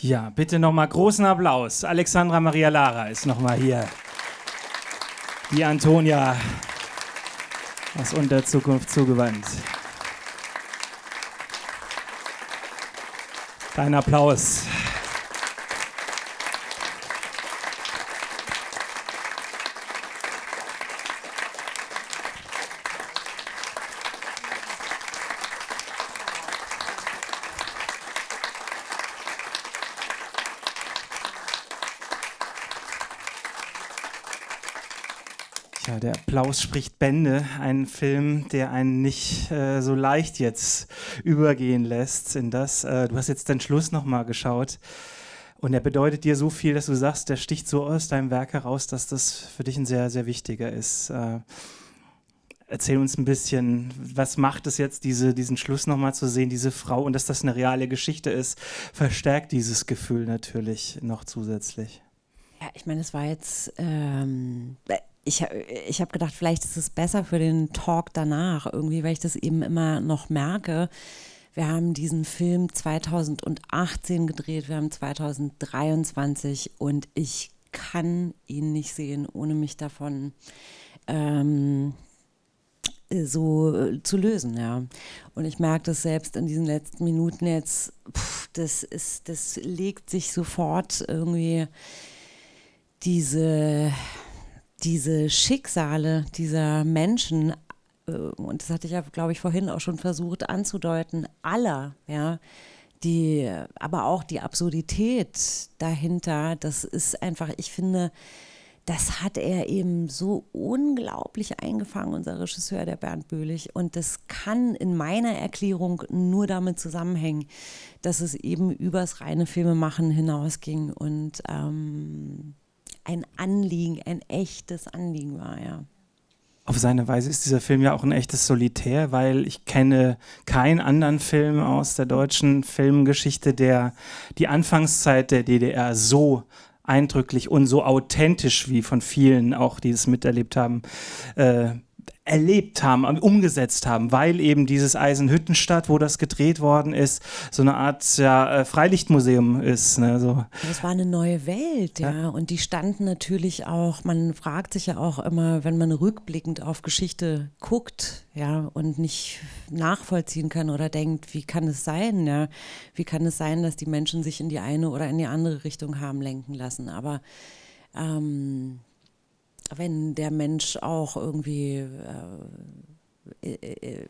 Ja, bitte nochmal großen Applaus. Alexandra Maria Lara ist nochmal hier. Die Antonia aus Unterzukunft zugewandt. Dein Applaus. Klaus spricht Bände, Ein Film, der einen nicht äh, so leicht jetzt übergehen lässt in das. Äh, du hast jetzt den Schluss nochmal geschaut und er bedeutet dir so viel, dass du sagst, der sticht so aus deinem Werk heraus, dass das für dich ein sehr, sehr wichtiger ist. Äh, erzähl uns ein bisschen, was macht es jetzt, diese, diesen Schluss nochmal zu sehen, diese Frau und dass das eine reale Geschichte ist, verstärkt dieses Gefühl natürlich noch zusätzlich. Ja, ich meine, es war jetzt, ähm, ich, ich habe gedacht, vielleicht ist es besser für den Talk danach, irgendwie, weil ich das eben immer noch merke. Wir haben diesen Film 2018 gedreht, wir haben 2023 und ich kann ihn nicht sehen, ohne mich davon ähm, so äh, zu lösen, ja. Und ich merke das selbst in diesen letzten Minuten jetzt, pff, das ist, das legt sich sofort irgendwie diese diese Schicksale dieser Menschen, äh, und das hatte ich ja, glaube ich, vorhin auch schon versucht anzudeuten, aller, ja, die, aber auch die Absurdität dahinter, das ist einfach, ich finde, das hat er eben so unglaublich eingefangen, unser Regisseur, der Bernd Böhlich. Und das kann in meiner Erklärung nur damit zusammenhängen, dass es eben übers reine Filmemachen hinausging. Und ähm, ein Anliegen, ein echtes Anliegen war, ja. Auf seine Weise ist dieser Film ja auch ein echtes Solitär, weil ich kenne keinen anderen Film aus der deutschen Filmgeschichte, der die Anfangszeit der DDR so eindrücklich und so authentisch wie von vielen auch, die es miterlebt haben, äh, erlebt haben, umgesetzt haben, weil eben dieses Eisenhüttenstadt, wo das gedreht worden ist, so eine Art ja, äh, Freilichtmuseum ist. Ne, so. Das war eine neue Welt, ja. ja. Und die standen natürlich auch, man fragt sich ja auch immer, wenn man rückblickend auf Geschichte guckt, ja, und nicht nachvollziehen kann oder denkt, wie kann es sein, ja, wie kann es sein, dass die Menschen sich in die eine oder in die andere Richtung haben lenken lassen. Aber ähm, wenn der Mensch auch irgendwie äh, äh, äh,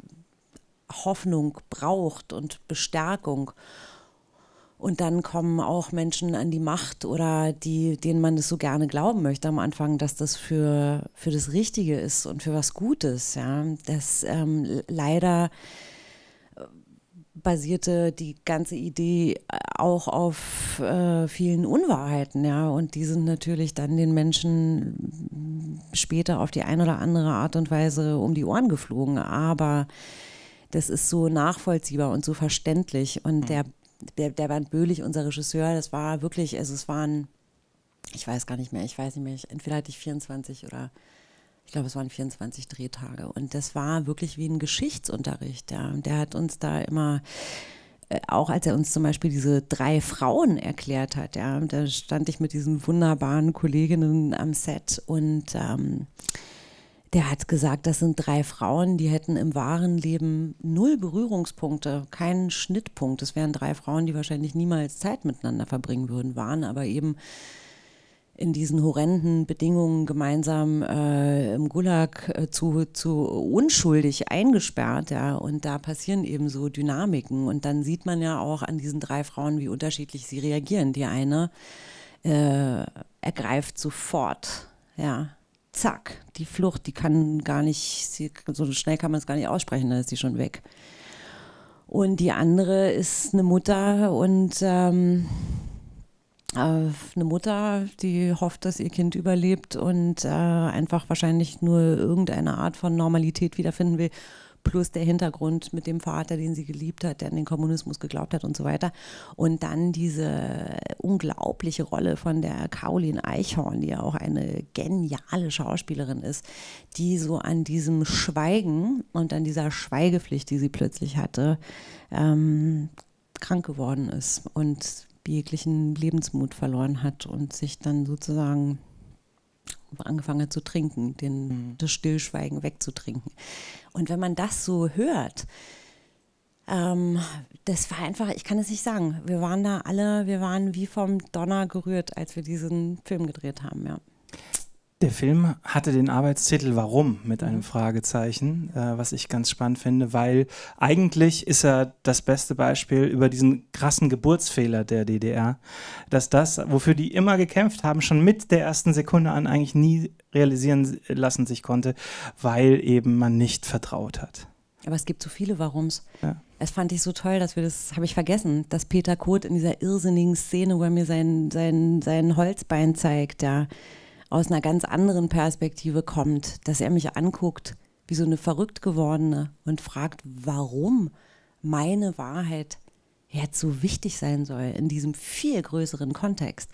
Hoffnung braucht und Bestärkung. Und dann kommen auch Menschen an die Macht oder die, denen man das so gerne glauben möchte am Anfang, dass das für, für das Richtige ist und für was Gutes. Ja, das ähm, leider basierte die ganze Idee äh, auch auf äh, vielen Unwahrheiten, ja. Und die sind natürlich dann den Menschen mm, später auf die eine oder andere Art und Weise um die Ohren geflogen. Aber das ist so nachvollziehbar und so verständlich. Und mhm. der, der, der Bernd Böhlich, unser Regisseur, das war wirklich, also es waren, ich weiß gar nicht mehr, ich weiß nicht mehr, entweder hatte ich 24 oder ich glaube, es waren 24 Drehtage. Und das war wirklich wie ein Geschichtsunterricht. Ja. Der hat uns da immer äh, auch als er uns zum Beispiel diese drei Frauen erklärt hat, ja, da stand ich mit diesen wunderbaren Kolleginnen am Set und ähm, der hat gesagt, das sind drei Frauen, die hätten im wahren Leben null Berührungspunkte, keinen Schnittpunkt. Das wären drei Frauen, die wahrscheinlich niemals Zeit miteinander verbringen würden, waren aber eben in diesen horrenden Bedingungen gemeinsam äh, im Gulag äh, zu, zu unschuldig eingesperrt, ja. Und da passieren eben so Dynamiken. Und dann sieht man ja auch an diesen drei Frauen, wie unterschiedlich sie reagieren. Die eine äh, ergreift sofort, ja. Zack, die Flucht, die kann gar nicht, sie, so schnell kann man es gar nicht aussprechen, dann ist sie schon weg. Und die andere ist eine Mutter und ähm, äh, eine Mutter, die hofft, dass ihr Kind überlebt und äh, einfach wahrscheinlich nur irgendeine Art von Normalität wiederfinden will, plus der Hintergrund mit dem Vater, den sie geliebt hat, der an den Kommunismus geglaubt hat und so weiter. Und dann diese unglaubliche Rolle von der Caroline Eichhorn, die ja auch eine geniale Schauspielerin ist, die so an diesem Schweigen und an dieser Schweigepflicht, die sie plötzlich hatte, ähm, krank geworden ist und jeglichen Lebensmut verloren hat und sich dann sozusagen angefangen hat zu trinken, den, mhm. das Stillschweigen wegzutrinken. Und wenn man das so hört, ähm, das war einfach, ich kann es nicht sagen, wir waren da alle, wir waren wie vom Donner gerührt, als wir diesen Film gedreht haben, ja. Der Film hatte den Arbeitstitel Warum mit einem mhm. Fragezeichen, äh, was ich ganz spannend finde, weil eigentlich ist er das beste Beispiel über diesen krassen Geburtsfehler der DDR, dass das, wofür die immer gekämpft haben, schon mit der ersten Sekunde an eigentlich nie realisieren lassen sich konnte, weil eben man nicht vertraut hat. Aber es gibt so viele Warums. Ja. Es fand ich so toll, dass wir das, habe ich vergessen, dass Peter Koth in dieser irrsinnigen Szene, wo er mir sein, sein, sein Holzbein zeigt, da. Ja aus einer ganz anderen Perspektive kommt, dass er mich anguckt wie so eine verrückt gewordene und fragt, warum meine Wahrheit jetzt so wichtig sein soll in diesem viel größeren Kontext.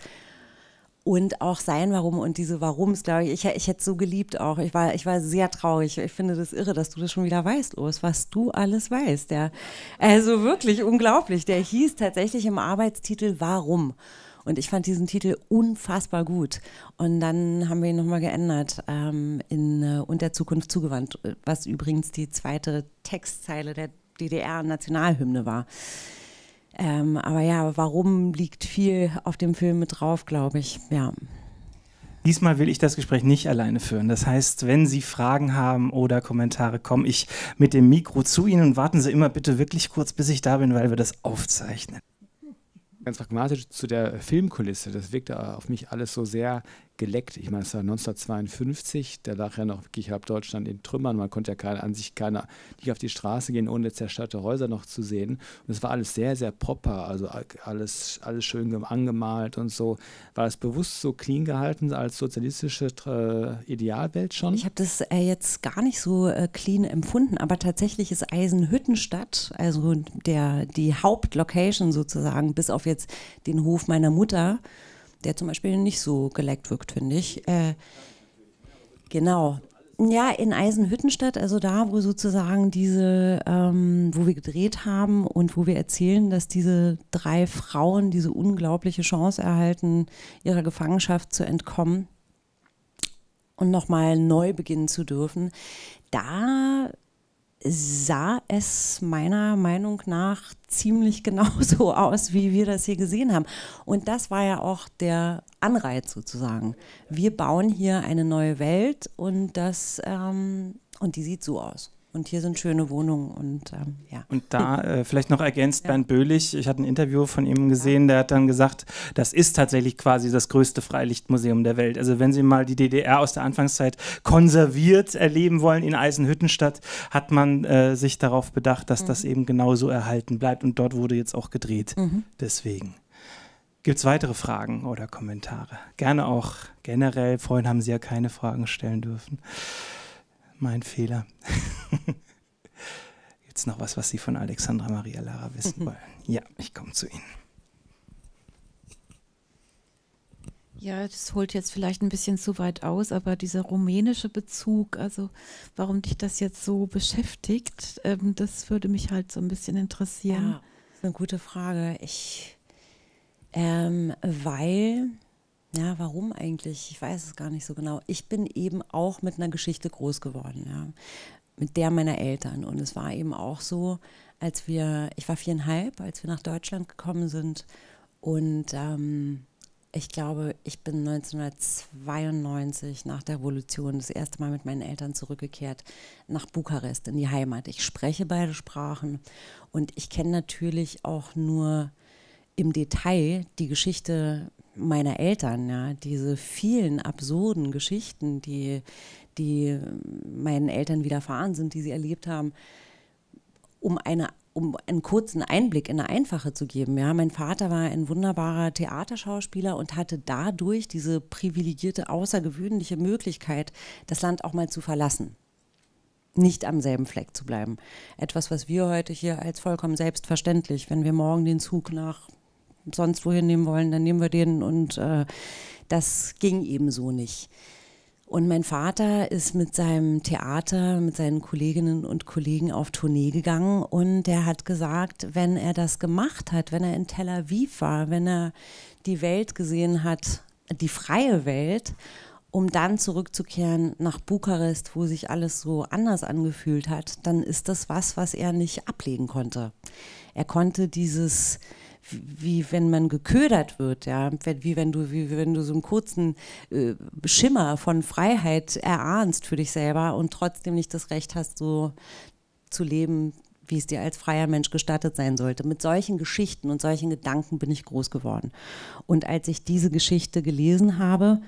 Und auch sein Warum und diese Warums, glaube ich, ich, ich hätte es so geliebt auch. Ich war, ich war sehr traurig. Ich finde das irre, dass du das schon wieder weißt, Urs, was du alles weißt. Der, also wirklich unglaublich. Der hieß tatsächlich im Arbeitstitel Warum. Und ich fand diesen Titel unfassbar gut. Und dann haben wir ihn nochmal geändert ähm, in äh, Und der Zukunft zugewandt, äh, was übrigens die zweite Textzeile der DDR-Nationalhymne war. Ähm, aber ja, warum liegt viel auf dem Film mit drauf, glaube ich, ja. Diesmal will ich das Gespräch nicht alleine führen. Das heißt, wenn Sie Fragen haben oder Kommentare, komme ich mit dem Mikro zu Ihnen und warten Sie immer bitte wirklich kurz, bis ich da bin, weil wir das aufzeichnen ganz pragmatisch zu der Filmkulisse. Das wirkte auf mich alles so sehr geleckt. Ich meine, es war 1952, da lag ja noch wirklich halb Deutschland in Trümmern. Man konnte ja keine, an sich keiner nicht auf die Straße gehen, ohne zerstörte Häuser noch zu sehen. Und es war alles sehr, sehr proper, also alles, alles schön angemalt und so. War es bewusst so clean gehalten als sozialistische äh, Idealwelt schon? Ich habe das äh, jetzt gar nicht so äh, clean empfunden, aber tatsächlich ist Eisenhüttenstadt, also der, die Hauptlocation sozusagen, bis auf jetzt den Hof meiner Mutter, der zum Beispiel nicht so geleckt wirkt, finde ich. Äh, genau. Ja, in Eisenhüttenstadt, also da, wo sozusagen diese, ähm, wo wir gedreht haben und wo wir erzählen, dass diese drei Frauen diese unglaubliche Chance erhalten, ihrer Gefangenschaft zu entkommen und nochmal neu beginnen zu dürfen. Da sah es meiner Meinung nach ziemlich genauso aus, wie wir das hier gesehen haben. Und das war ja auch der Anreiz sozusagen. Wir bauen hier eine neue Welt und das ähm, und die sieht so aus. Und hier sind schöne Wohnungen und ähm, ja. Und da äh, vielleicht noch ergänzt, ja. Bernd Böhlich, ich hatte ein Interview von ihm gesehen, der hat dann gesagt, das ist tatsächlich quasi das größte Freilichtmuseum der Welt. Also wenn Sie mal die DDR aus der Anfangszeit konserviert erleben wollen in Eisenhüttenstadt, hat man äh, sich darauf bedacht, dass mhm. das eben genauso erhalten bleibt. Und dort wurde jetzt auch gedreht. Mhm. Deswegen. Gibt es weitere Fragen oder Kommentare? Gerne auch generell. Vorhin haben Sie ja keine Fragen stellen dürfen. Mein Fehler. Jetzt noch was, was Sie von Alexandra Maria Lara wissen wollen. Ja, ich komme zu Ihnen. Ja, das holt jetzt vielleicht ein bisschen zu weit aus, aber dieser rumänische Bezug, also warum dich das jetzt so beschäftigt, ähm, das würde mich halt so ein bisschen interessieren. Ja, das ist eine gute Frage. Ich, ähm, weil ja, warum eigentlich? Ich weiß es gar nicht so genau. Ich bin eben auch mit einer Geschichte groß geworden, ja, mit der meiner Eltern. Und es war eben auch so, als wir, ich war viereinhalb, als wir nach Deutschland gekommen sind. Und ähm, ich glaube, ich bin 1992 nach der Revolution das erste Mal mit meinen Eltern zurückgekehrt nach Bukarest, in die Heimat. Ich spreche beide Sprachen und ich kenne natürlich auch nur im Detail die Geschichte meiner Eltern, ja, diese vielen absurden Geschichten, die, die meinen Eltern widerfahren sind, die sie erlebt haben, um eine um einen kurzen Einblick in eine einfache zu geben. Ja, mein Vater war ein wunderbarer Theaterschauspieler und hatte dadurch diese privilegierte, außergewöhnliche Möglichkeit, das Land auch mal zu verlassen. Nicht am selben Fleck zu bleiben. Etwas, was wir heute hier als vollkommen selbstverständlich, wenn wir morgen den Zug nach sonst wohin nehmen wollen, dann nehmen wir den. Und äh, das ging eben so nicht. Und mein Vater ist mit seinem Theater, mit seinen Kolleginnen und Kollegen auf Tournee gegangen und der hat gesagt, wenn er das gemacht hat, wenn er in Tel Aviv war, wenn er die Welt gesehen hat, die freie Welt, um dann zurückzukehren nach Bukarest, wo sich alles so anders angefühlt hat, dann ist das was, was er nicht ablegen konnte. Er konnte dieses wie wenn man geködert wird, ja, wie wenn du, wie wenn du so einen kurzen äh, Schimmer von Freiheit erahnst für dich selber und trotzdem nicht das Recht hast, so zu leben, wie es dir als freier Mensch gestattet sein sollte. Mit solchen Geschichten und solchen Gedanken bin ich groß geworden. Und als ich diese Geschichte gelesen habe,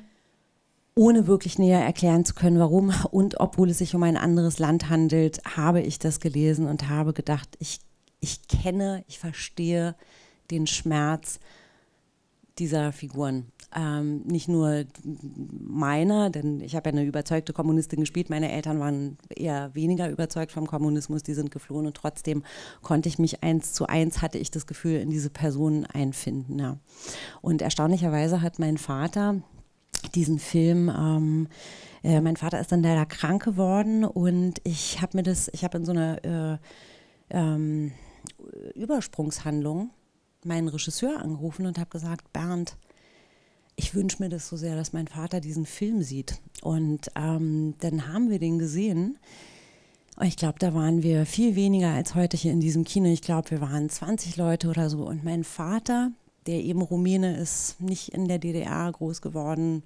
ohne wirklich näher erklären zu können, warum und obwohl es sich um ein anderes Land handelt, habe ich das gelesen und habe gedacht, ich, ich kenne, ich verstehe den Schmerz dieser Figuren. Ähm, nicht nur meiner, denn ich habe ja eine überzeugte Kommunistin gespielt. Meine Eltern waren eher weniger überzeugt vom Kommunismus, die sind geflohen und trotzdem konnte ich mich eins zu eins, hatte ich das Gefühl, in diese Personen einfinden. Ja. Und erstaunlicherweise hat mein Vater diesen Film. Ähm, äh, mein Vater ist dann leider krank geworden und ich habe mir das, ich habe in so einer äh, ähm, Übersprungshandlung meinen Regisseur angerufen und habe gesagt, Bernd, ich wünsche mir das so sehr, dass mein Vater diesen Film sieht. Und ähm, dann haben wir den gesehen. Ich glaube, da waren wir viel weniger als heute hier in diesem Kino. Ich glaube, wir waren 20 Leute oder so. Und mein Vater, der eben Rumäne ist, nicht in der DDR groß geworden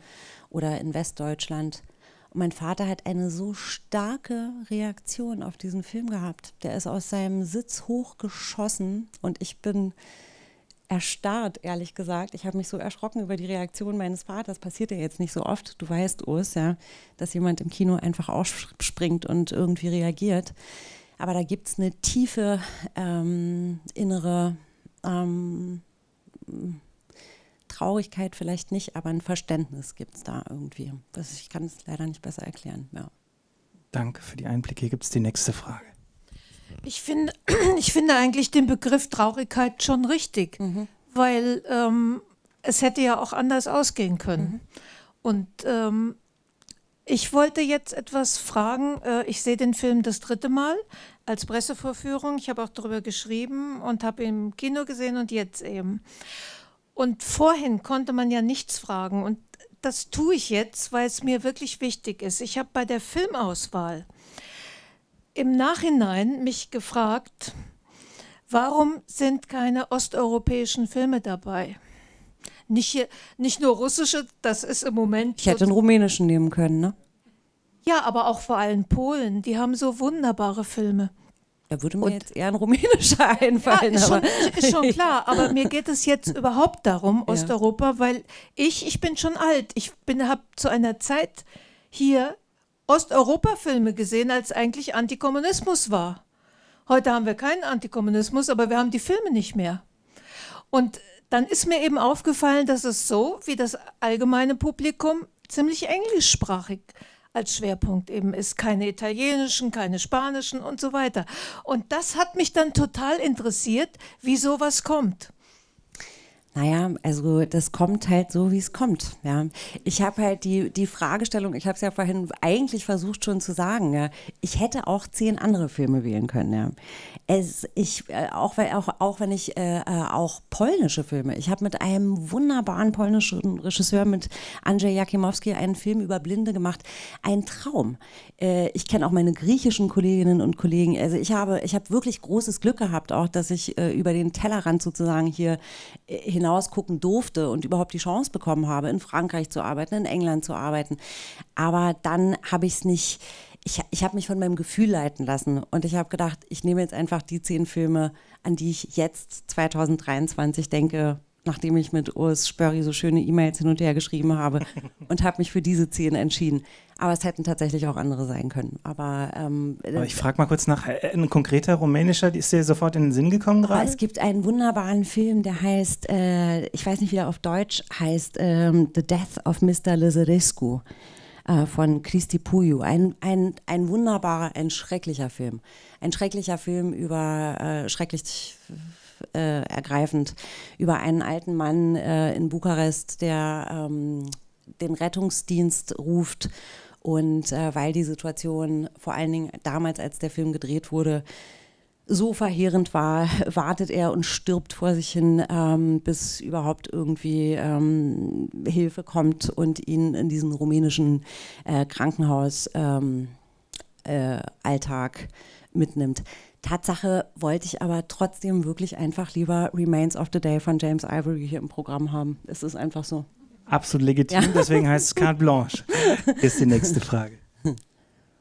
oder in Westdeutschland. Und mein Vater hat eine so starke Reaktion auf diesen Film gehabt. Der ist aus seinem Sitz hochgeschossen und ich bin erstarrt, ehrlich gesagt. Ich habe mich so erschrocken über die Reaktion meines Vaters. Passiert ja jetzt nicht so oft. Du weißt, Urs, ja, dass jemand im Kino einfach ausspringt und irgendwie reagiert. Aber da gibt es eine tiefe ähm, innere ähm, Traurigkeit vielleicht nicht, aber ein Verständnis gibt es da irgendwie. Das, ich kann es leider nicht besser erklären. Ja. Danke für die Einblicke. Hier gibt es die nächste Frage. Ich finde, ich finde eigentlich den Begriff Traurigkeit schon richtig, mhm. weil ähm, es hätte ja auch anders ausgehen können. Mhm. Und ähm, ich wollte jetzt etwas fragen. Äh, ich sehe den Film das dritte Mal als Pressevorführung. Ich habe auch darüber geschrieben und habe ihn im Kino gesehen und jetzt eben. Und vorhin konnte man ja nichts fragen. Und das tue ich jetzt, weil es mir wirklich wichtig ist. Ich habe bei der Filmauswahl im Nachhinein mich gefragt, warum sind keine osteuropäischen Filme dabei? Nicht, nicht nur russische, das ist im Moment. Ich hätte einen rumänischen nehmen können, ne? Ja, aber auch vor allem Polen, die haben so wunderbare Filme. Da würde mir Und jetzt eher ein rumänischer einfallen. Ja, ist, schon, ist, schon, klar, aber mir geht es jetzt überhaupt darum, Osteuropa, ja. weil ich, ich bin schon alt. Ich habe zu einer Zeit hier Osteuropa-Filme gesehen, als eigentlich Antikommunismus war. Heute haben wir keinen Antikommunismus, aber wir haben die Filme nicht mehr. Und dann ist mir eben aufgefallen, dass es so wie das allgemeine Publikum ziemlich englischsprachig als Schwerpunkt eben ist. Keine italienischen, keine spanischen und so weiter. Und das hat mich dann total interessiert, wie sowas kommt. Naja, also das kommt halt so, wie es kommt. Ja. Ich habe halt die, die Fragestellung, ich habe es ja vorhin eigentlich versucht schon zu sagen, ja. ich hätte auch zehn andere Filme wählen können. Ja es, ich, äh, auch, auch, auch wenn ich äh, äh, auch polnische Filme, ich habe mit einem wunderbaren polnischen Regisseur, mit Andrzej Jakimowski, einen Film über Blinde gemacht. Ein Traum. Äh, ich kenne auch meine griechischen Kolleginnen und Kollegen. Also ich habe, ich habe wirklich großes Glück gehabt, auch, dass ich äh, über den Tellerrand sozusagen hier äh, hinaus gucken durfte und überhaupt die Chance bekommen habe, in Frankreich zu arbeiten, in England zu arbeiten. Aber dann habe ich es nicht ich, ich habe mich von meinem Gefühl leiten lassen und ich habe gedacht, ich nehme jetzt einfach die zehn Filme, an die ich jetzt 2023 denke, nachdem ich mit Urs Spörri so schöne E-Mails hin und her geschrieben habe und habe mich für diese zehn entschieden. Aber es hätten tatsächlich auch andere sein können. Aber, ähm, äh, Aber ich frage mal kurz nach, äh, ein konkreter rumänischer, ist dir sofort in den Sinn gekommen gerade? Es gibt einen wunderbaren Film, der heißt, äh, ich weiß nicht, wie er auf Deutsch heißt, ähm, The Death of Mr. Lizarescu. Äh, von Christi Puyu. Ein, ein, ein wunderbarer, ein schrecklicher Film. Ein schrecklicher Film über äh, schrecklich äh, ergreifend über einen alten Mann äh, in Bukarest, der ähm, den Rettungsdienst ruft und äh, weil die Situation vor allen Dingen damals, als der Film gedreht wurde, so verheerend war, wartet er und stirbt vor sich hin, ähm, bis überhaupt irgendwie ähm, Hilfe kommt und ihn in diesen rumänischen äh, Krankenhaus ähm, äh, mitnimmt. Tatsache wollte ich aber trotzdem wirklich einfach lieber Remains of the Day von James Ivory hier im Programm haben. Es ist einfach so. Absolut legitim, ja. deswegen heißt es Carte Blanche. Ist die nächste Frage.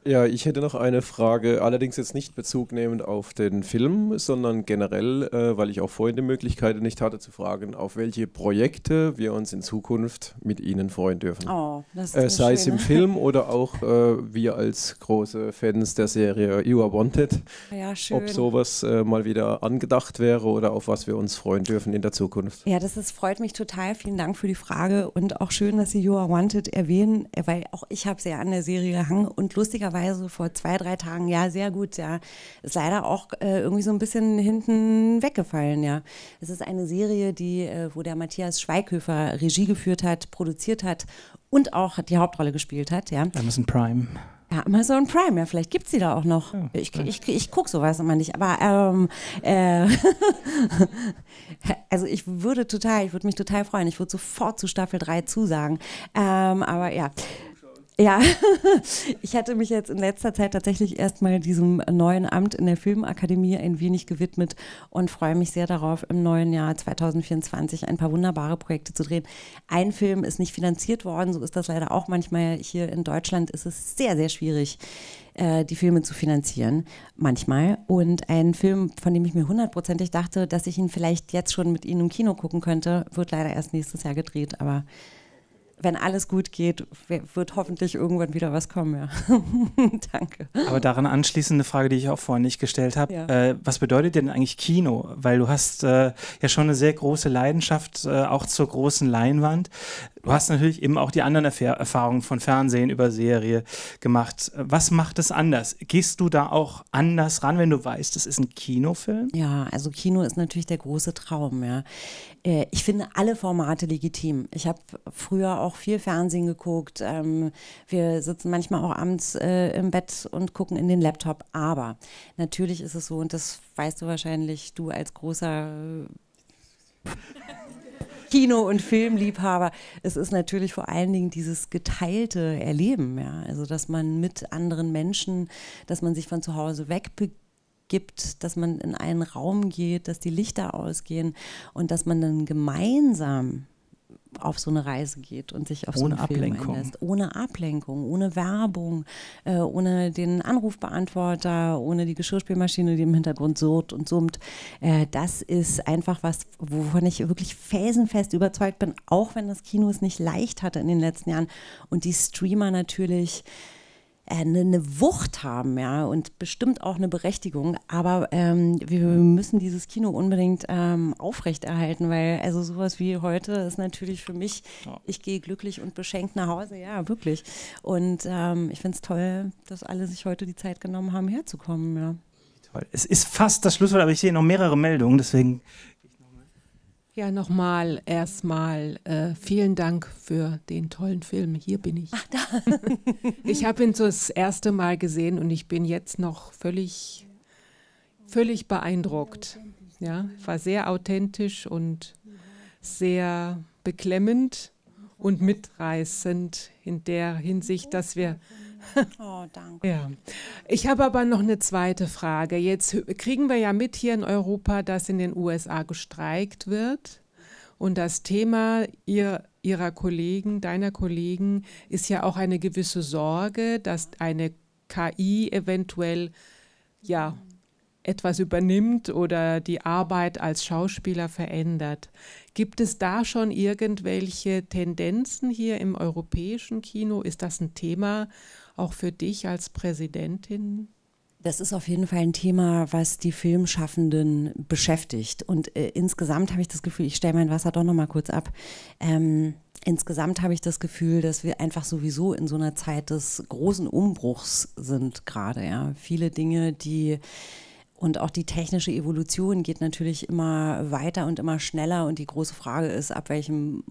Ja, ich hätte noch eine Frage, allerdings jetzt nicht bezugnehmend auf den Film, sondern generell, äh, weil ich auch vorhin die Möglichkeit nicht hatte zu fragen, auf welche Projekte wir uns in Zukunft mit Ihnen freuen dürfen. Oh, das ist äh, sei schön. es im Film oder auch äh, wir als große Fans der Serie You Are Wanted. Ja, schön. Ob sowas äh, mal wieder angedacht wäre oder auf was wir uns freuen dürfen in der Zukunft. Ja, das ist, freut mich total. Vielen Dank für die Frage und auch schön, dass Sie You Are Wanted erwähnen, äh, weil auch ich habe sehr an der Serie gehangen und lustiger lustigerweise vor zwei, drei Tagen, ja, sehr gut, ja. Ist leider auch äh, irgendwie so ein bisschen hinten weggefallen, ja. Es ist eine Serie, die, äh, wo der Matthias Schweighöfer Regie geführt hat, produziert hat und auch die Hauptrolle gespielt hat, ja. Amazon Prime. Ja, Amazon Prime, ja, vielleicht gibt es die da auch noch. Ja, ich ich, ich gucke sowas immer nicht, aber ähm, äh, also ich würde total, ich würde mich total freuen. Ich würde sofort zu Staffel 3 zusagen. Ähm, aber ja. Ja, ich hatte mich jetzt in letzter Zeit tatsächlich erstmal diesem neuen Amt in der Filmakademie ein wenig gewidmet und freue mich sehr darauf, im neuen Jahr 2024 ein paar wunderbare Projekte zu drehen. Ein Film ist nicht finanziert worden, so ist das leider auch manchmal. Hier in Deutschland ist es sehr, sehr schwierig, äh, die Filme zu finanzieren, manchmal. Und ein Film, von dem ich mir hundertprozentig dachte, dass ich ihn vielleicht jetzt schon mit Ihnen im Kino gucken könnte, wird leider erst nächstes Jahr gedreht, aber wenn alles gut geht, wird hoffentlich irgendwann wieder was kommen. Ja. Danke. Aber daran anschließend eine Frage, die ich auch vorhin nicht gestellt habe. Ja. Äh, was bedeutet denn eigentlich Kino? Weil du hast äh, ja schon eine sehr große Leidenschaft äh, auch zur großen Leinwand. Du hast natürlich eben auch die anderen Erf Erfahrungen von Fernsehen über Serie gemacht. Was macht es anders? Gehst du da auch anders ran, wenn du weißt, es ist ein Kinofilm? Ja, also Kino ist natürlich der große Traum. Ja. Äh, ich finde alle Formate legitim. Ich habe früher auch viel Fernsehen geguckt. Ähm, wir sitzen manchmal auch abends äh, im Bett und gucken in den Laptop. Aber natürlich ist es so, und das weißt du wahrscheinlich, du als großer äh, Kino- und Filmliebhaber, es ist natürlich vor allen Dingen dieses geteilte Erleben. Ja? Also, dass man mit anderen Menschen, dass man sich von zu Hause wegbegibt gibt, dass man in einen Raum geht, dass die Lichter ausgehen und dass man dann gemeinsam auf so eine Reise geht und sich auf ohne so einen Film einlässt. Ohne Ablenkung, ohne Werbung, äh, ohne den Anrufbeantworter, ohne die Geschirrspielmaschine, die im Hintergrund surrt und summt. Äh, das ist einfach was, wovon ich wirklich felsenfest überzeugt bin, auch wenn das Kino es nicht leicht hatte in den letzten Jahren und die Streamer natürlich eine, äh, eine Wucht haben, ja, und bestimmt auch eine Berechtigung. Aber ähm, wir müssen dieses Kino unbedingt ähm, aufrechterhalten, weil also sowas wie heute ist natürlich für mich, ja. ich gehe glücklich und beschenkt nach Hause, ja, wirklich. Und ähm, ich finde es toll, dass alle sich heute die Zeit genommen haben, herzukommen, ja. Es ist fast das Schlusswort, aber ich sehe noch mehrere Meldungen, deswegen ja, nochmal erstmal äh, vielen Dank für den tollen Film. Hier bin ich. Ach, da. ich habe ihn so das erste Mal gesehen und ich bin jetzt noch völlig, völlig beeindruckt. Ja, war sehr authentisch und sehr beklemmend und mitreißend in der Hinsicht, dass wir Oh, danke. Ja. Ich habe aber noch eine zweite Frage. Jetzt kriegen wir ja mit hier in Europa, dass in den USA gestreikt wird. Und das Thema ihr, Ihrer Kollegen, deiner Kollegen, ist ja auch eine gewisse Sorge, dass eine KI eventuell ja etwas übernimmt oder die Arbeit als Schauspieler verändert. Gibt es da schon irgendwelche Tendenzen hier im europäischen Kino? Ist das ein Thema auch für dich als Präsidentin? Das ist auf jeden Fall ein Thema, was die Filmschaffenden beschäftigt. Und äh, insgesamt habe ich das Gefühl, ich stelle mein Wasser doch nochmal kurz ab. Ähm, insgesamt habe ich das Gefühl, dass wir einfach sowieso in so einer Zeit des großen Umbruchs sind gerade. Ja? Viele Dinge, die und auch die technische Evolution geht natürlich immer weiter und immer schneller. Und die große Frage ist, ab welchem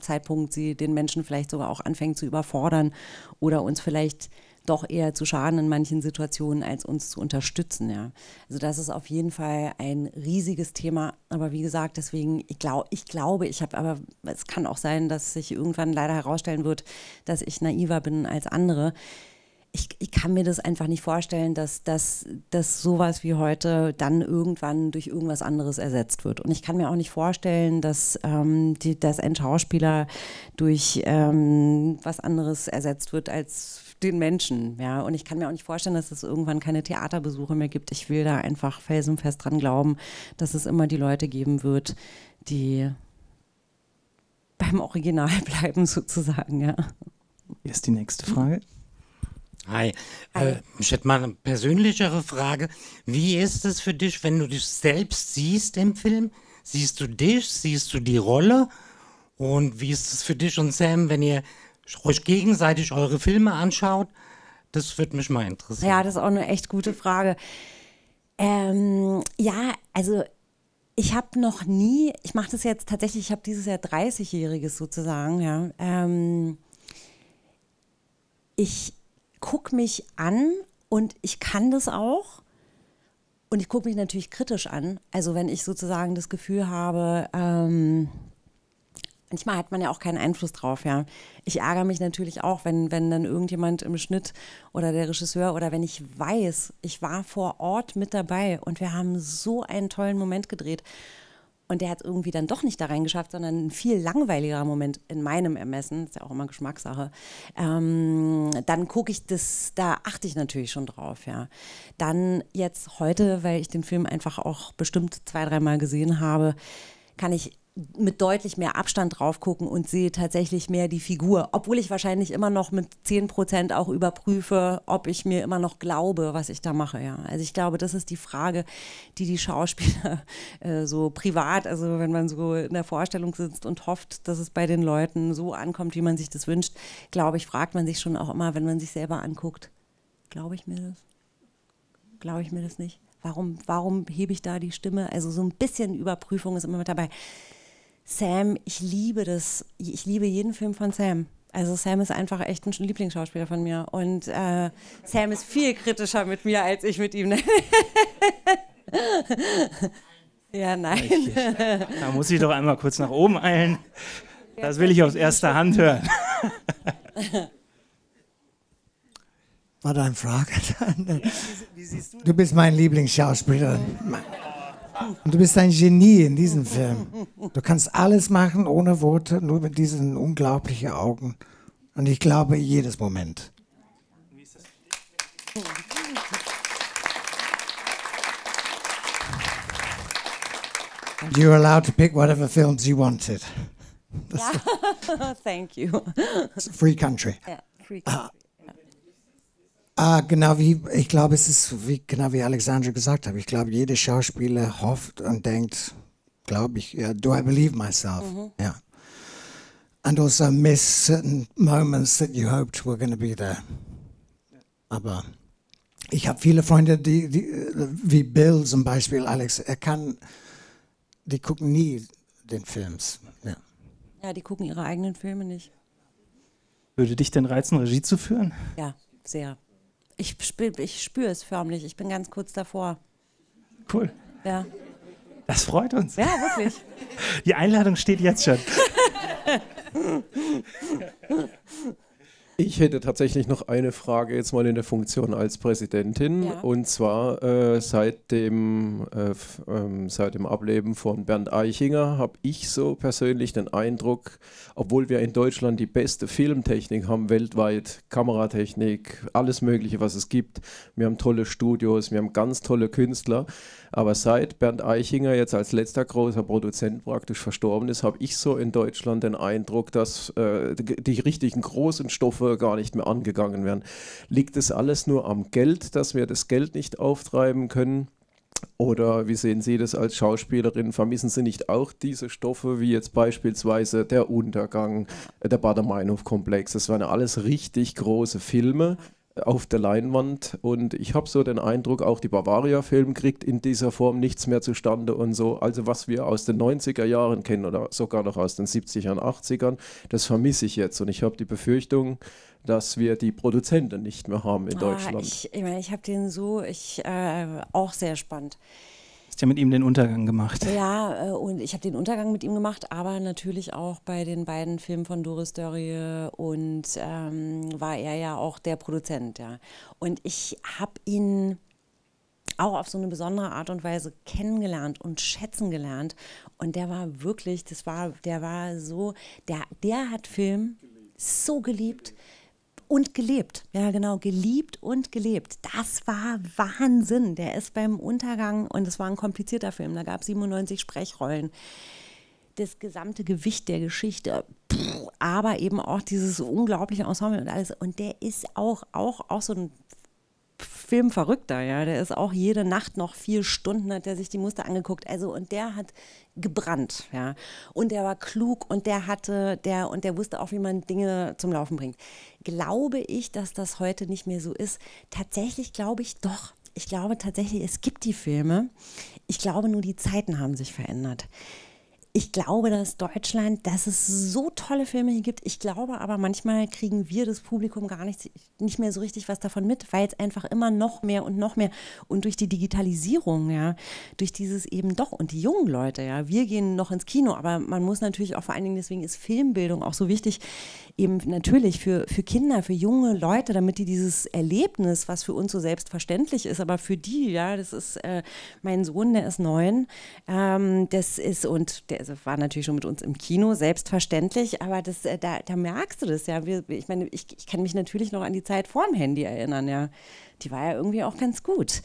Zeitpunkt sie den Menschen vielleicht sogar auch anfängt zu überfordern oder uns vielleicht doch eher zu schaden in manchen Situationen, als uns zu unterstützen. Ja. Also das ist auf jeden Fall ein riesiges Thema. Aber wie gesagt, deswegen, ich, glaub, ich glaube, ich habe aber, es kann auch sein, dass sich irgendwann leider herausstellen wird, dass ich naiver bin als andere ich, ich kann mir das einfach nicht vorstellen, dass, dass, dass sowas wie heute dann irgendwann durch irgendwas anderes ersetzt wird. Und ich kann mir auch nicht vorstellen, dass, ähm, die, dass ein Schauspieler durch ähm, was anderes ersetzt wird als den Menschen. Ja? Und ich kann mir auch nicht vorstellen, dass es irgendwann keine Theaterbesuche mehr gibt. Ich will da einfach felsenfest dran glauben, dass es immer die Leute geben wird, die beim Original bleiben sozusagen. Ja. Hier ist die nächste Frage. Hi. Hi. Äh, ich mal eine persönlichere Frage. Wie ist es für dich, wenn du dich selbst siehst im Film? Siehst du dich? Siehst du die Rolle? Und wie ist es für dich und Sam, wenn ihr euch gegenseitig eure Filme anschaut? Das würde mich mal interessieren. Ja, das ist auch eine echt gute Frage. Ähm, ja, also ich habe noch nie, ich mache das jetzt tatsächlich, ich habe dieses Jahr 30-Jähriges sozusagen, ja. Ähm, ich gucke mich an und ich kann das auch. Und ich gucke mich natürlich kritisch an. Also wenn ich sozusagen das Gefühl habe, ähm, manchmal hat man ja auch keinen Einfluss drauf, ja. Ich ärgere mich natürlich auch, wenn, wenn dann irgendjemand im Schnitt oder der Regisseur oder wenn ich weiß, ich war vor Ort mit dabei und wir haben so einen tollen Moment gedreht. Und der hat es irgendwie dann doch nicht da reingeschafft, sondern ein viel langweiligerer Moment in meinem Ermessen, ist ja auch immer Geschmackssache, ähm, dann gucke ich das, da achte ich natürlich schon drauf, ja. Dann jetzt heute, weil ich den Film einfach auch bestimmt zwei, dreimal gesehen habe, kann ich mit deutlich mehr Abstand drauf gucken und sehe tatsächlich mehr die Figur, obwohl ich wahrscheinlich immer noch mit 10 Prozent auch überprüfe, ob ich mir immer noch glaube, was ich da mache. Ja. Also ich glaube, das ist die Frage, die die Schauspieler äh, so privat, also wenn man so in der Vorstellung sitzt und hofft, dass es bei den Leuten so ankommt, wie man sich das wünscht, glaube ich, fragt man sich schon auch immer, wenn man sich selber anguckt, glaube ich mir das? Glaube ich mir das nicht? Warum, warum hebe ich da die Stimme? Also so ein bisschen Überprüfung ist immer mit dabei. Sam, ich liebe das. Ich liebe jeden Film von Sam. Also Sam ist einfach echt ein Lieblingsschauspieler von mir. Und äh, Sam ist viel kritischer mit mir als ich mit ihm. ja, nein. da muss ich doch einmal kurz nach oben eilen. Das will ich aus erster Hand hören. War da eine Frage? Du bist mein Lieblingsschauspieler. Und du bist ein Genie in diesem Film. Du kannst alles machen ohne Worte, nur mit diesen unglaublichen Augen. Und ich glaube, jedes Moment. And you were allowed to pick whatever films you wanted. yeah. Thank you. It's a free country. Yeah, free ah. country. Uh, Ah, genau wie, ich glaube, es ist, wie, genau wie Alexandra gesagt hat, ich glaube, jeder Schauspieler hofft und denkt, glaube ich, yeah, do I believe myself? Mhm. Yeah. And also miss certain moments that you hoped were going to be there. Aber ich habe viele Freunde, die, die, wie Bill zum Beispiel, Alex, er kann, die gucken nie den Films. Ja. ja, die gucken ihre eigenen Filme nicht. Würde dich denn reizen, Regie zu führen? Ja, sehr. Ich, ich spüre es förmlich. Ich bin ganz kurz davor. Cool. Ja. Das freut uns. Ja, wirklich. Die Einladung steht jetzt schon. Ich hätte tatsächlich noch eine Frage, jetzt mal in der Funktion als Präsidentin. Ja. Und zwar äh, seit, dem, äh, äh, seit dem Ableben von Bernd Eichinger habe ich so persönlich den Eindruck, obwohl wir in Deutschland die beste Filmtechnik haben, weltweit, Kameratechnik, alles Mögliche, was es gibt. Wir haben tolle Studios, wir haben ganz tolle Künstler. Aber seit Bernd Eichinger jetzt als letzter großer Produzent praktisch verstorben ist, habe ich so in Deutschland den Eindruck, dass äh, die richtigen großen Stoffe früher gar nicht mehr angegangen werden. Liegt es alles nur am Geld, dass wir das Geld nicht auftreiben können? Oder wie sehen Sie das als Schauspielerin? Vermissen Sie nicht auch diese Stoffe, wie jetzt beispielsweise Der Untergang, äh, der Bader-Meinhof-Komplex? Das waren alles richtig große Filme, auf der Leinwand. Und ich habe so den Eindruck, auch die Bavaria-Film kriegt in dieser Form nichts mehr zustande und so. Also was wir aus den 90er Jahren kennen oder sogar noch aus den 70ern, 80ern, das vermisse ich jetzt. Und ich habe die Befürchtung, dass wir die Produzenten nicht mehr haben in ah, Deutschland. Ich, ich meine, ich habe den so, ich äh, auch sehr spannend. Hast ja mit ihm den Untergang gemacht. Ja, äh, und ich habe den Untergang mit ihm gemacht, aber natürlich auch bei den beiden Filmen von Doris Dörrie und ähm, war er ja auch der Produzent. Ja. Und ich habe ihn auch auf so eine besondere Art und Weise kennengelernt und schätzen gelernt. Und der war wirklich, das war, der war so, der, der hat Film so geliebt und gelebt. Ja, genau, geliebt und gelebt. Das war Wahnsinn. Der ist beim Untergang, und es war ein komplizierter Film, da gab es 97 Sprechrollen. Das gesamte Gewicht der Geschichte, aber eben auch dieses unglaubliche Ensemble und alles. Und der ist auch, auch, auch so ein Filmverrückter, ja, der ist auch jede Nacht noch vier Stunden, hat er sich die Muster angeguckt. Also, und der hat gebrannt, ja. Und der war klug und der hatte, der, und der wusste auch, wie man Dinge zum Laufen bringt. Glaube ich, dass das heute nicht mehr so ist? Tatsächlich glaube ich doch. Ich glaube tatsächlich, es gibt die Filme. Ich glaube nur, die Zeiten haben sich verändert. Ich glaube, dass Deutschland, dass es so tolle Filme hier gibt. Ich glaube aber, manchmal kriegen wir das Publikum gar nicht, nicht mehr so richtig was davon mit, weil es einfach immer noch mehr und noch mehr und durch die Digitalisierung, ja, durch dieses eben doch und die jungen Leute, ja, wir gehen noch ins Kino, aber man muss natürlich auch vor allen Dingen, deswegen ist Filmbildung auch so wichtig, eben natürlich für, für Kinder, für junge Leute, damit die dieses Erlebnis, was für uns so selbstverständlich ist, aber für die, ja, das ist äh, mein Sohn, der ist neun, ähm, das ist und der also war natürlich schon mit uns im Kino, selbstverständlich, aber das, äh, da, da merkst du das ja. Wir, ich meine, ich, ich kann mich natürlich noch an die Zeit vorm Handy erinnern, ja. Die war ja irgendwie auch ganz gut.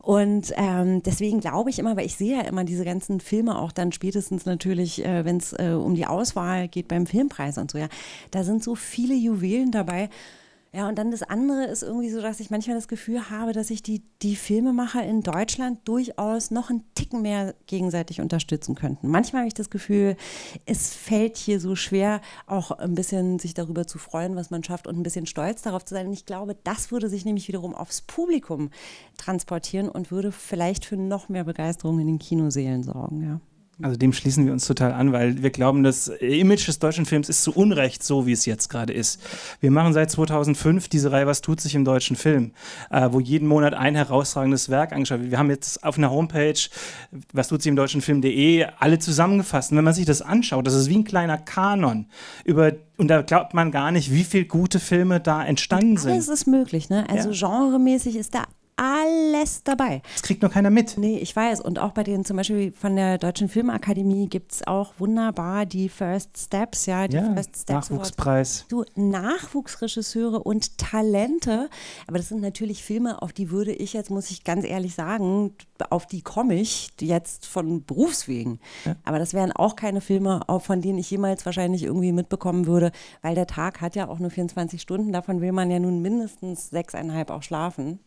Und ähm, deswegen glaube ich immer, weil ich sehe ja immer diese ganzen Filme auch dann spätestens natürlich, äh, wenn es äh, um die Auswahl geht beim Filmpreis und so, ja, da sind so viele Juwelen dabei. Ja, und dann das andere ist irgendwie so, dass ich manchmal das Gefühl habe, dass sich die, die Filmemacher in Deutschland durchaus noch einen Ticken mehr gegenseitig unterstützen könnten. Manchmal habe ich das Gefühl, es fällt hier so schwer, auch ein bisschen sich darüber zu freuen, was man schafft und ein bisschen stolz darauf zu sein. Und ich glaube, das würde sich nämlich wiederum aufs Publikum transportieren und würde vielleicht für noch mehr Begeisterung in den Kinoseelen sorgen, ja. Also dem schließen wir uns total an, weil wir glauben, das Image des deutschen Films ist zu Unrecht so, wie es jetzt gerade ist. Wir machen seit 2005 diese Reihe Was tut sich im deutschen Film, äh, wo jeden Monat ein herausragendes Werk angeschaut wird. Wir haben jetzt auf einer Homepage Was tut sich im deutschen Film.de alle zusammengefasst. Und wenn man sich das anschaut, das ist wie ein kleiner Kanon über und da glaubt man gar nicht, wie viele gute Filme da entstanden alles sind. Alles ist möglich, ne? Also ja. genremäßig ist da alles dabei. Das kriegt nur keiner mit. Nee, ich weiß. Und auch bei den zum Beispiel von der Deutschen Filmakademie gibt es auch wunderbar die First Steps, ja, die ja, First Steps. Nachwuchspreis. Du, Nachwuchsregisseure und Talente. Aber das sind natürlich Filme, auf die würde ich jetzt, muss ich ganz ehrlich sagen, auf die komme ich jetzt von Berufswegen. Ja. Aber das wären auch keine Filme, von denen ich jemals wahrscheinlich irgendwie mitbekommen würde, weil der Tag hat ja auch nur 24 Stunden. Davon will man ja nun mindestens sechseinhalb auch schlafen.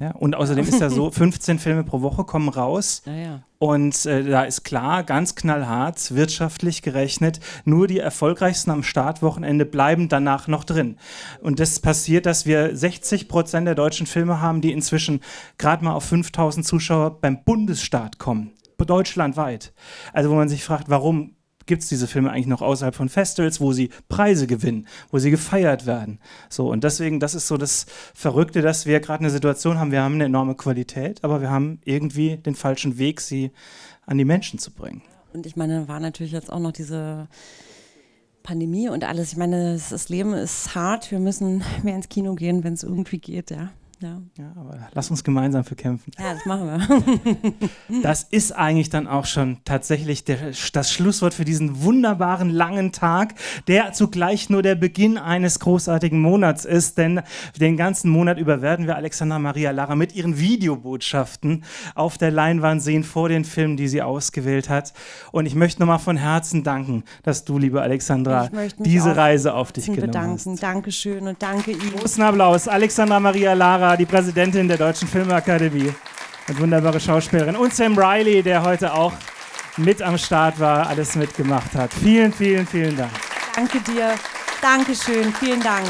Ja, und außerdem ist ja so, 15 Filme pro Woche kommen raus. Ja, ja. Und äh, da ist klar, ganz knallhart, wirtschaftlich gerechnet, nur die erfolgreichsten am Startwochenende bleiben danach noch drin. Und das passiert, dass wir 60 Prozent der deutschen Filme haben, die inzwischen gerade mal auf 5000 Zuschauer beim Bundesstaat kommen. Deutschlandweit. Also, wo man sich fragt, warum gibt es diese Filme eigentlich noch außerhalb von Festivals, wo sie Preise gewinnen, wo sie gefeiert werden. So, und deswegen, das ist so das Verrückte, dass wir gerade eine Situation haben, wir haben eine enorme Qualität, aber wir haben irgendwie den falschen Weg, sie an die Menschen zu bringen. Und ich meine, war natürlich jetzt auch noch diese Pandemie und alles. Ich meine, das Leben ist hart, wir müssen mehr ins Kino gehen, wenn es irgendwie geht, ja. Ja. ja, aber lass uns gemeinsam für kämpfen. Ja, das machen wir. das ist eigentlich dann auch schon tatsächlich der, das Schlusswort für diesen wunderbaren langen Tag, der zugleich nur der Beginn eines großartigen Monats ist, denn den ganzen Monat über werden wir Alexandra Maria Lara mit ihren Videobotschaften auf der Leinwand sehen vor den Filmen, die sie ausgewählt hat. Und ich möchte nochmal von Herzen danken, dass du, liebe Alexandra, diese Reise auf dich genommen bedanken. hast. Dankeschön und danke Ihnen. Großen Applaus, Alexandra Maria Lara war die Präsidentin der Deutschen Filmakademie und wunderbare Schauspielerin. Und Sam Riley, der heute auch mit am Start war, alles mitgemacht hat. Vielen, vielen, vielen Dank. Danke dir. Dankeschön. Vielen Dank.